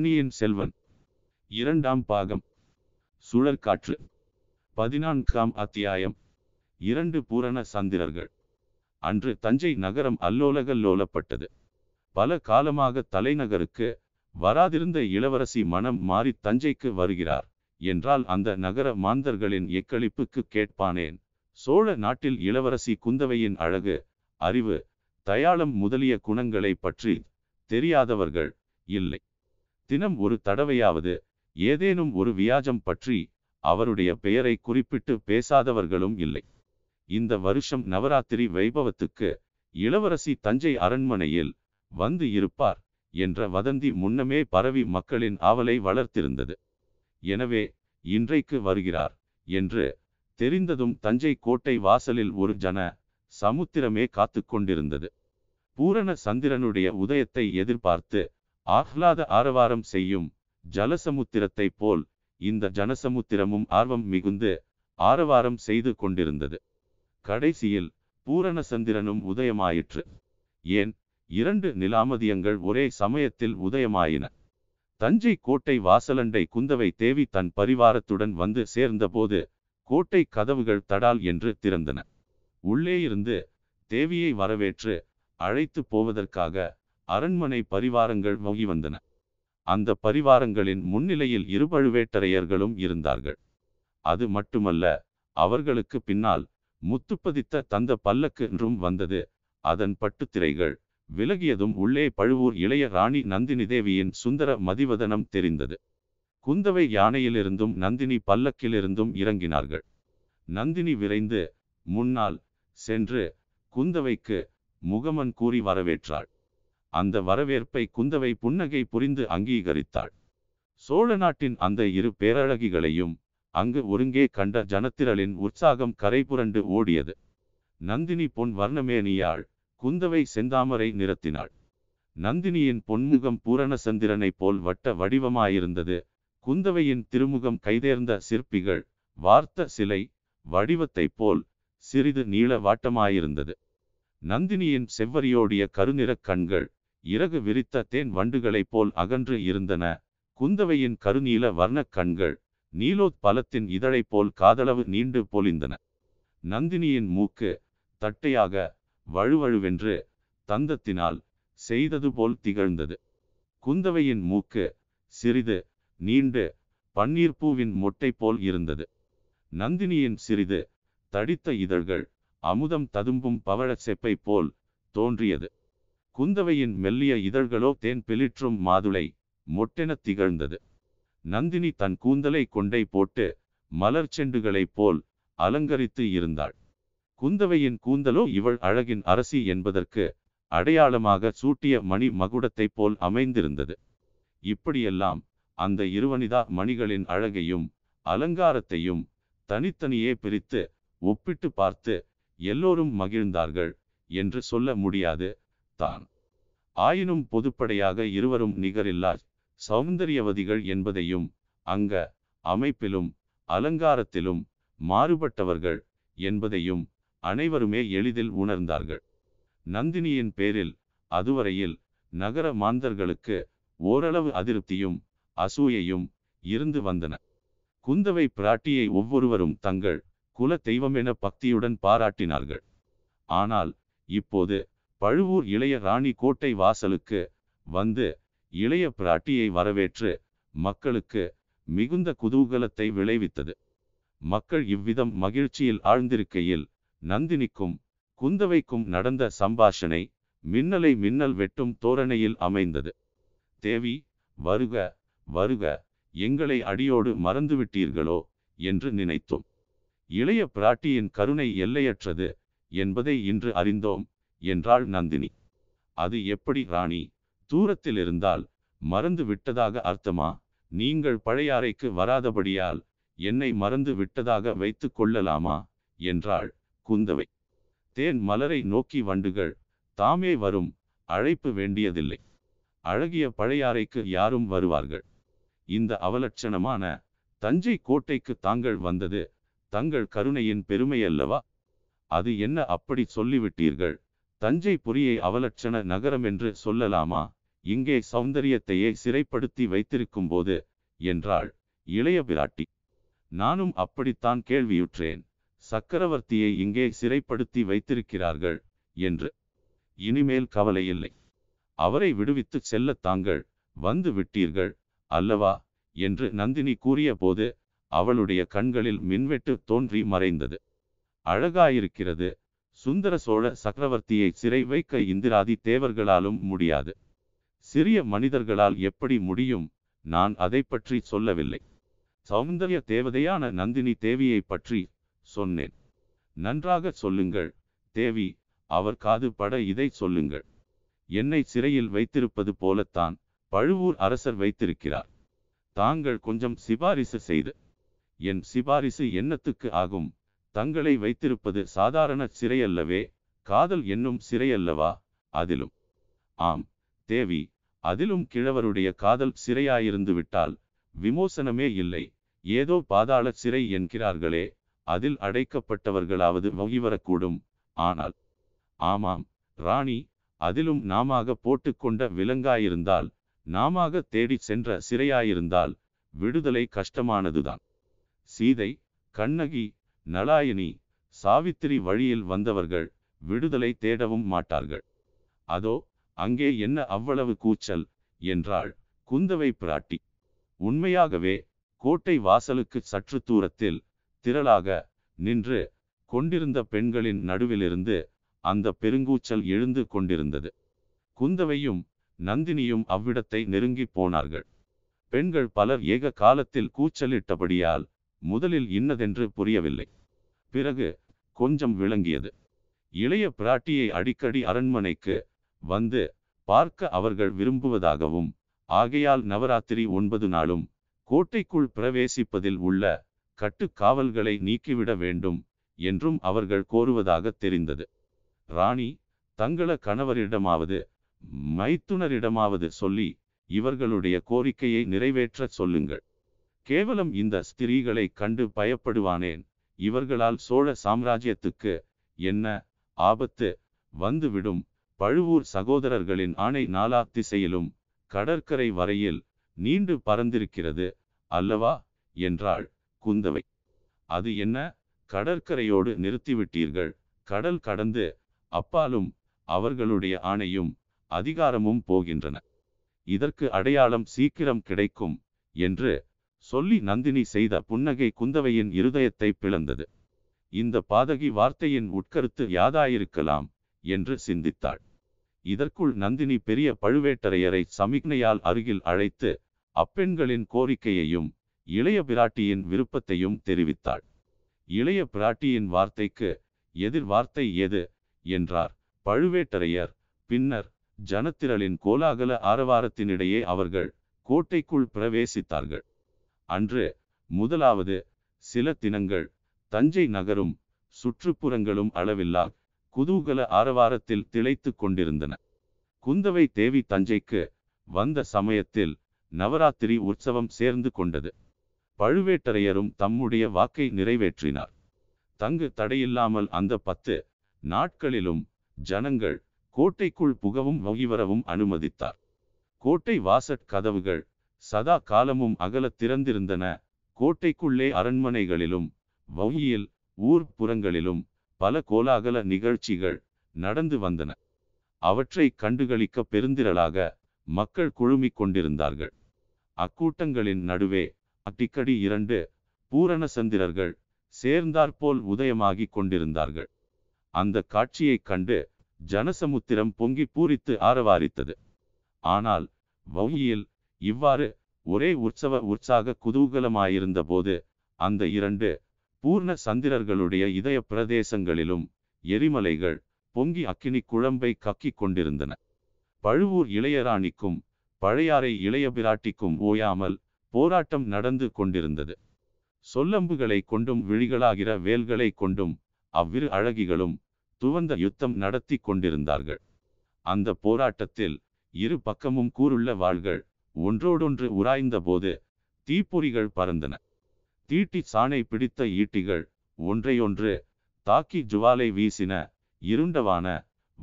பொன்னியின் செல்வன் இரண்டாம் பாகம் சுழற்காற்று பதினான்காம் அத்தியாயம் இரண்டு பூரண சந்திரர்கள் அன்று தஞ்சை நகரம் அல்லோலகல்லோலப்பட்டது பல காலமாக தலைநகருக்கு வராதிருந்த இளவரசி மனம் மாறி தஞ்சைக்கு வருகிறார் என்றால் அந்த நகர மாந்தர்களின் எக்களிப்புக்கு கேட்பானேன் சோழ நாட்டில் இளவரசி குந்தவையின் அழகு அறிவு தயாளம் முதலிய குணங்களை பற்றி தெரியாதவர்கள் இல்லை தினம் ஒரு தடவையாவது ஏதேனும் ஒரு வியாஜம் பற்றி அவருடைய பெயரை குறிப்பிட்டு பேசாதவர்களும் இல்லை இந்த வருஷம் நவராத்திரி வைபவத்துக்கு இளவரசி தஞ்சை அரண்மனையில் வந்து இருப்பார் என்ற வதந்தி முன்னமே பரவி மக்களின் ஆவலை வளர்த்திருந்தது எனவே இன்றைக்கு வருகிறார் என்று தெரிந்ததும் தஞ்சை கோட்டை வாசலில் ஒரு ஜன சமுத்திரமே காத்து கொண்டிருந்தது பூரண சந்திரனுடைய உதயத்தை எதிர்பார்த்து ஆஹ்லாத ஆரவாரம் செய்யும் ஜலசமுத்திரத்தைப் போல் இந்த ஜனசமுத்திரமும் ஆர்வம் மிகுந்து ஆரவாரம் செய்து கொண்டிருந்தது கடைசியில் பூரணசந்திரனும் உதயமாயிற்று ஏன் இரண்டு நிலாமதியங்கள் ஒரே சமயத்தில் உதயமாயின தஞ்சை கோட்டை வாசலண்டை குந்தவை தேவி தன் பரிவாரத்துடன் வந்து சேர்ந்தபோது கோட்டை கதவுகள் தடால் என்று திறந்தன உள்ளே இருந்து தேவியை வரவேற்று அழைத்து போவதற்காக அரண்மனை பரிவாரங்கள் மோகி வந்தன அந்த பரிவாரங்களின் முன்னிலையில் இருபழுவேட்டரையர்களும் இருந்தார்கள் அது மட்டுமல்ல அவர்களுக்கு பின்னால் முத்துப்பதித்த தந்த பல்லக்கு என்றும் வந்தது அதன் பட்டுத்திரைகள் விலகியதும் உள்ளே பழுவூர் இளைய ராணி நந்தினி தேவியின் சுந்தர மதிவதனம் தெரிந்தது குந்தவை யானையிலிருந்தும் நந்தினி பல்லக்கிலிருந்தும் இறங்கினார்கள் நந்தினி விரைந்து முன்னால் சென்று குந்தவைக்கு முகமன் கூறி வரவேற்றாள் அந்த வரவேற்பை குந்தவை புன்னகை புரிந்து அங்கீகரித்தாள் சோழ நாட்டின் அந்த இரு பேரழகிகளையும் அங்கு ஒருங்கே கண்ட ஜனத்திரளின் உற்சாகம் கரைபுரண்டு ஓடியது நந்தினி பொன் வர்ணமேனியாள் குந்தவை செந்தாமரை நிறத்தினாள் நந்தினியின் பொன்முகம் பூரணசந்திரனைப் போல் வட்ட வடிவமாயிருந்தது குந்தவையின் திருமுகம் கைதேர்ந்த சிற்பிகள் வார்த்த சிலை வடிவத்தைப் போல் சிறிது நீள வாட்டமாயிருந்தது நந்தினியின் செவ்வரியோடிய கருநிறக் கண்கள் இறகு விரித்த தேன் வண்டுகளைப் போல் அகன்று இருந்தன குந்தவையின் கருநீல வர்ணக் கண்கள் நீலோத் பலத்தின் இதழைப் போல் காதளவு நீண்டு பொலிந்தன நந்தினியின் மூக்கு தட்டையாக வழுவழுவென்று தந்தத்தினால் செய்தது போல் திகழ்ந்தது குந்தவையின் மூக்கு சிறிது நீண்டு பூவின் மொட்டை போல் இருந்தது நந்தினியின் சிறிது தடித்த இதழ்கள் அமுதம் ததும்பும் பவழச் செப்பை போல் தோன்றியது குந்தவையின் மெல்லிய இதழ்களோ தேன் பெலிற்றும் மாதுளை மொட்டென திகழ்ந்தது நந்தினி தன் கூந்தலை கொண்டை போட்டு மலர் செண்டுகளைப் போல் அலங்கரித்து இருந்தாள் குந்தவையின் கூந்தலோ இவள் அழகின் அரசி என்பதற்கு அடையாளமாக சூட்டிய மணி மகுடத்தைப் போல் அமைந்திருந்தது இப்படியெல்லாம் அந்த இருவனிதா மணிகளின் அழகையும் அலங்காரத்தையும் தனித்தனியே பிரித்து ஒப்பிட்டு பார்த்து எல்லோரும் மகிழ்ந்தார்கள் என்று சொல்ல முடியாது தான் ஆயினும் பொதுப்படையாக இருவரும் நிகரில்லா சௌந்தரியவதிகள் என்பதையும் அங்க அமைப்பிலும் அலங்காரத்திலும் மாறுபட்டவர்கள் என்பதையும் அனைவருமே எளிதில் உணர்ந்தார்கள் நந்தினியின் பேரில் அதுவரையில் நகர மாந்தர்களுக்கு ஓரளவு அதிருப்தியும் அசூயையும் இருந்து வந்தன குந்தவை பிராட்டியை ஒவ்வொருவரும் தங்கள் குல தெய்வம் என பக்தியுடன் பாராட்டினார்கள் ஆனால் இப்போது பழுவூர் இளைய ராணி கோட்டை வாசலுக்கு வந்து இளைய பிராட்டியை வரவேற்று மக்களுக்கு மிகுந்த குதூகலத்தை விளைவித்தது மக்கள் இவ்விதம் மகிழ்ச்சியில் ஆழ்ந்திருக்கையில் நந்தினிக்கும் குந்தவைக்கும் நடந்த சம்பாஷனை மின்னலை மின்னல் வெட்டும் தோரணையில் அமைந்தது தேவி வருக வருக எங்களை அடியோடு மறந்துவிட்டீர்களோ என்று நினைத்தோம் இளைய பிராட்டியின் கருணை எல்லையற்றது என்பதை இன்று அறிந்தோம் என்றாள் நந்தினி அது எப்படி ராணி தூரத்தில் இருந்தால் மறந்து விட்டதாக அர்த்தமா நீங்கள் பழையாறைக்கு வராதபடியால் என்னை மறந்து விட்டதாக வைத்து கொள்ளலாமா என்றாள் குந்தவை தேன் மலரை நோக்கி வண்டுகள் தாமே வரும் அழைப்பு வேண்டியதில்லை அழகிய பழையாறைக்கு யாரும் வருவார்கள் இந்த அவலட்சணமான தஞ்சை கோட்டைக்கு தாங்கள் வந்தது தங்கள் கருணையின் பெருமையல்லவா அது என்ன அப்படி சொல்லிவிட்டீர்கள் தஞ்சை புரியை அவலட்சண நகரம் என்று சொல்லலாமா இங்கே சௌந்தரியத்தையே சிறைப்படுத்தி வைத்திருக்கும் போது என்றாள் இளைய பிராட்டி நானும் அப்படித்தான் கேள்வியுற்றேன் சக்கரவர்த்தியை இங்கே சிறைப்படுத்தி வைத்திருக்கிறார்கள் என்று இனிமேல் கவலையில்லை அவரை விடுவித்து செல்ல தாங்கள் வந்து விட்டீர்கள் அல்லவா என்று நந்தினி கூறிய போது அவளுடைய கண்களில் மின்வெட்டு தோன்றி மறைந்தது அழகாயிருக்கிறது சுந்தர சோழ சக்கரவர்த்தியை சிறை வைக்க இந்திராதி தேவர்களாலும் முடியாது சிறிய மனிதர்களால் எப்படி முடியும் நான் அதை பற்றி சொல்லவில்லை சௌந்தரிய தேவதையான நந்தினி தேவியை பற்றி சொன்னேன் நன்றாக சொல்லுங்கள் தேவி அவர் காது பட இதை சொல்லுங்கள் என்னை சிறையில் வைத்திருப்பது போலத்தான் பழுவூர் அரசர் வைத்திருக்கிறார் தாங்கள் கொஞ்சம் சிபாரிசு செய்து என் சிபாரிசு என்னத்துக்கு ஆகும் தங்களை வைத்திருப்பது சாதாரண சிறையல்லவே காதல் என்னும் சிறையல்லவா அதிலும் ஆம் தேவி அதிலும் கிழவருடைய காதல் சிறையாயிருந்து விட்டால் விமோசனமே இல்லை ஏதோ பாதாள சிறை என்கிறார்களே அதில் அடைக்கப்பட்டவர்களாவது வரக்கூடும் ஆனால் ஆமாம் ராணி அதிலும் நாமாக போட்டுக்கொண்ட விலங்காயிருந்தால் நாம தேடி சென்ற சிறையாயிருந்தால் விடுதலை கஷ்டமானதுதான் சீதை கண்ணகி நலாயினி சாவித்திரி வழியில் வந்தவர்கள் விடுதலை தேடவும் மாட்டார்கள் அதோ அங்கே என்ன அவ்வளவு கூச்சல் என்றாள் குந்தவை பிராட்டி உண்மையாகவே கோட்டை வாசலுக்கு சற்று தூரத்தில் திரளாக நின்று கொண்டிருந்த பெண்களின் நடுவிலிருந்து அந்த பெருங்கூச்சல் எழுந்து கொண்டிருந்தது குந்தவையும் நந்தினியும் அவ்விடத்தை நெருங்கி போனார்கள் பெண்கள் பலர் ஏக காலத்தில் கூச்சலிட்டபடியால் முதலில் இன்னதென்று புரியவில்லை பிறகு கொஞ்சம் விளங்கியது இளைய பிராட்டியை அடிக்கடி அரண்மனைக்கு வந்து பார்க்க அவர்கள் விரும்புவதாகவும் ஆகையால் நவராத்திரி ஒன்பது நாளும் கோட்டைக்குள் பிரவேசிப்பதில் உள்ள கட்டுக்காவல்களை நீக்கிவிட வேண்டும் என்றும் அவர்கள் கோருவதாக தெரிந்தது ராணி தங்கள கணவரிடமாவது மைத்துனரிடமாவது சொல்லி இவர்களுடைய கோரிக்கையை நிறைவேற்றச் சொல்லுங்கள் கேவலம் இந்த ஸ்திரீகளை கண்டு பயப்படுவானேன் இவர்களால் சோழ சாம்ராஜ்யத்துக்கு என்ன ஆபத்து வந்துவிடும் பழுவூர் சகோதரர்களின் ஆணை நாலா திசையிலும் கடற்கரை வரையில் நீண்டு பறந்திருக்கிறது அல்லவா என்றாள் குந்தவை அது என்ன கடற்கரையோடு நிறுத்திவிட்டீர்கள் கடல் கடந்து அப்பாலும் அவர்களுடைய ஆணையும் அதிகாரமும் போகின்றன இதற்கு அடையாளம் சீக்கிரம் கிடைக்கும் என்று சொல்லி நந்தினி செய்த புன்னகை குந்தவையின் இருதயத்தை பிளந்தது இந்த பாதகி வார்த்தையின் உட்கருத்து யாதாயிருக்கலாம் என்று சிந்தித்தாள் இதற்குள் நந்தினி பெரிய பழுவேட்டரையரை சமிக்னையால் அருகில் அழைத்து அப்பெண்களின் கோரிக்கையையும் இளைய பிராட்டியின் விருப்பத்தையும் தெரிவித்தாள் இளைய பிராட்டியின் வார்த்தைக்கு எதிர் வார்த்தை எது என்றார் பழுவேட்டரையர் பின்னர் ஜனத்திரளின் கோலாகல ஆரவாரத்தினிடையே அவர்கள் கோட்டைக்குள் பிரவேசித்தார்கள் அன்று முதலாவது சில தினங்கள் தஞ்சை நகரும் சுற்றுப்புறங்களும் அளவில்லா குதூகல ஆரவாரத்தில் திளைத்து கொண்டிருந்தன குந்தவை தேவி தஞ்சைக்கு வந்த சமயத்தில் நவராத்திரி உற்சவம் சேர்ந்து கொண்டது பழுவேட்டரையரும் தம்முடைய வாக்கை நிறைவேற்றினார் தங்கு தடையில்லாமல் அந்த பத்து நாட்களிலும் ஜனங்கள் கோட்டைக்குள் புகவும் வகிவரவும் அனுமதித்தார் கோட்டை வாசற் கதவுகள் சதா காலமும் அகல திறந்திருந்தன கோட்டைக்குள்ளே அரண்மனைகளிலும் வௌயியில் ஊர்ப்புறங்களிலும் பல கோலாகல நிகழ்ச்சிகள் நடந்து வந்தன அவற்றை கண்டுகளிக்க பெருந்திரளாக மக்கள் குழுமிக் கொண்டிருந்தார்கள் அக்கூட்டங்களின் நடுவே அடிக்கடி இரண்டு பூரணசந்திரர்கள் சேர்ந்தாற்போல் உதயமாகிக் கொண்டிருந்தார்கள் அந்த காட்சியைக் கண்டு ஜனசமுத்திரம் பொங்கி பூரித்து ஆரவாரித்தது ஆனால் வௌயியில் இவ்வாறு ஒரே உற்சவ உற்சாக குதூகலமாயிருந்தபோது அந்த இரண்டு பூர்ண சந்திரர்களுடைய இதய பிரதேசங்களிலும் எரிமலைகள் பொங்கி அக்கினி குழம்பை கக்கிக் கொண்டிருந்தன பழுவூர் இளையராணிக்கும் பழையாறை இளைய பிராட்டிக்கும் ஓயாமல் போராட்டம் நடந்து கொண்டிருந்தது சொல்லம்புகளை கொண்டும் விழிகளாகிற வேல்களை கொண்டும் அவ்விரு அழகிகளும் துவந்த யுத்தம் நடத்தி கொண்டிருந்தார்கள் அந்த போராட்டத்தில் இரு பக்கமும் கூறுள்ள வாள்கள் ஒன்றோடொன்று உராய்ந்தபோது தீப்பொறிகள் பறந்தன தீட்டி சாணை பிடித்த ஈட்டிகள் ஒன்றையொன்று தாக்கி ஜுவாலை வீசின இருண்டவான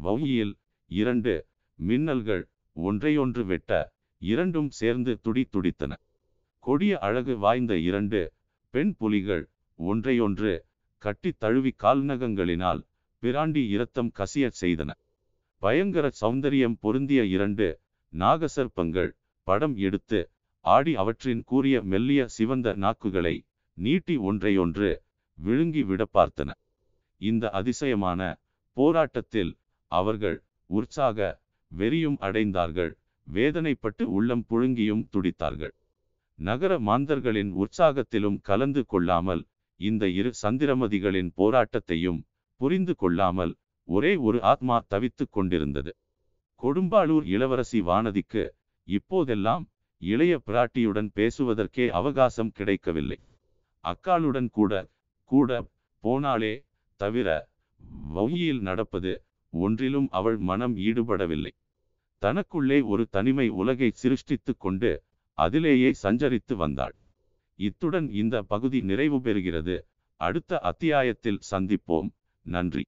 வவுயில் இரண்டு மின்னல்கள் ஒன்றையொன்று வெட்ட இரண்டும் சேர்ந்து துடி துடித்தன கொடிய அழகு வாய்ந்த இரண்டு பெண் புலிகள் ஒன்றையொன்று கட்டி தழுவி கால்நகங்களினால் பிராண்டி இரத்தம் கசிய செய்தன பயங்கர சௌந்தரியம் பொருந்திய இரண்டு நாகசர்ப்பங்கள் படம் எடுத்து ஆடி அவற்றின் கூறிய மெல்லிய சிவந்த நாக்குகளை நீட்டி ஒன்றையொன்று விழுங்கி விட பார்த்தன இந்த அதிசயமான போராட்டத்தில் அவர்கள் உற்சாக வெறியும் அடைந்தார்கள் வேதனைப்பட்டு உள்ளம் புழுங்கியும் துடித்தார்கள் நகர மாந்தர்களின் உற்சாகத்திலும் கலந்து கொள்ளாமல் இந்த இரு சந்திரமதிகளின் போராட்டத்தையும் புரிந்து கொள்ளாமல் ஒரே ஒரு ஆத்மா தவித்துக் கொண்டிருந்தது கொடும்பாளூர் இளவரசி வானதிக்கு இப்போதெல்லாம் இளைய பிராட்டியுடன் பேசுவதற்கே அவகாசம் கிடைக்கவில்லை அக்காளுடன் கூட கூட போனாலே தவிர வங்கியில் நடப்பது ஒன்றிலும் அவள் மனம் ஈடுபடவில்லை தனக்குள்ளே ஒரு தனிமை உலகை சிருஷ்டித்து கொண்டு அதிலேயே சஞ்சரித்து வந்தாள் இத்துடன் இந்த பகுதி நிறைவு பெறுகிறது அடுத்த அத்தியாயத்தில் சந்திப்போம் நன்றி